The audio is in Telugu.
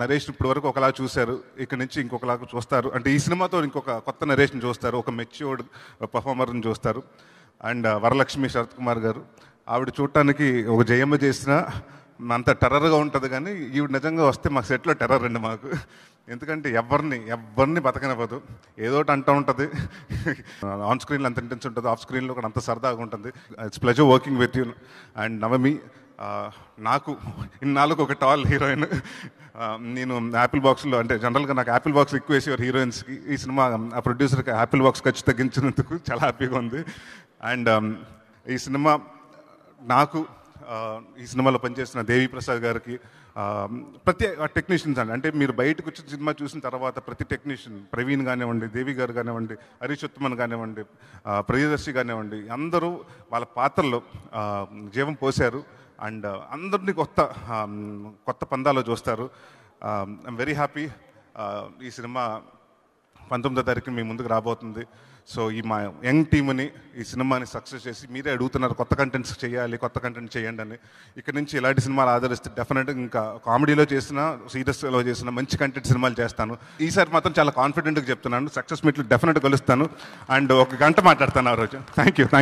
నరేష్ ఇప్పటి వరకు ఒకలా చూశారు ఇక్కడ నుంచి ఇంకొకలా చూస్తారు అంటే ఈ సినిమాతో ఇంకొక కొత్త నరేష్ని చూస్తారు ఒక మెచ్యూర్డ్ పర్ఫార్మర్ని చూస్తారు అండ్ వరలక్ష్మి శరత్ కుమార్ గారు ఆవిడ చూడటానికి ఒక జయమ్మ చేసిన అంత టెర్రర్గా ఉంటుంది కానీ ఈవిడ నిజంగా వస్తే మాకు సెట్లో టెర్రర్ అండి మాకు ఎందుకంటే ఎవరిని ఎవరిని బతకనివ్వదు ఏదో ఒకటి అంటూ ఉంటుంది ఆన్ స్క్రీన్లో అంత ఇంటెన్స్ ఉంటుంది ఆఫ్ స్క్రీన్లో కూడా అంత సరదాగా ఉంటుంది it's pleasure working with you and Navami నాకు ఇన్నాళ్ళకు ఒక టాల్ హీరోయిన్ Um, నేను యాపిల్ బాక్స్లో అంటే జనరల్గా నాకు యాపిల్ బాక్స్ ఎక్కువ వేసేవారు హీరోయిన్స్కి ఈ సినిమా um, ఆ ప్రొడ్యూసర్కి యాపిల్ బాక్స్ ఖర్చు తగ్గించినందుకు చాలా హ్యాపీగా ఉంది అండ్ um, ఈ సినిమా నాకు uh, ఈ సినిమాలో పనిచేసిన దేవి ప్రసాద్ గారికి ప్రతి టెక్నీషియన్స్ అండి అంటే మీరు బయటకు వచ్చి సినిమా చూసిన తర్వాత ప్రతి టెక్నీషియన్ ప్రవీణ్ కానివ్వండి దేవి గారు కానివ్వండి హరీష్ ఉత్తమన్ కానివ్వండి uh, ప్రియదర్శి కానివ్వండి అందరూ వాళ్ళ పాత్రలో uh, జీవం పోశారు అండ్ అందరినీ కొత్త కొత్త పందాలో చూస్తారు ఐమ్ వెరీ హ్యాపీ ఈ సినిమా పంతొమ్మిదో తారీఖు మీ ముందుకు రాబోతుంది సో ఈ మా యంగ్ టీమ్ని ఈ సినిమాని సక్సెస్ చేసి మీరే అడుగుతున్నారు కొత్త కంటెంట్స్ చేయాలి కొత్త కంటెంట్ చేయండి అని ఇక్కడ నుంచి ఇలాంటి సినిమాలు ఆదరిస్తే డెఫినెట్గా ఇంకా కామెడీలో చేసిన సీరియస్లో చేసిన మంచి కంటెంట్ సినిమాలు చేస్తాను ఈసారి మాత్రం చాలా కాన్ఫిడెంట్గా చెప్తున్నాను సక్సెస్ మీట్లు డెఫినెట్గా కలుస్తాను అండ్ ఒక గంట మాట్లాడతాను ఆ రోజు థ్యాంక్ యూ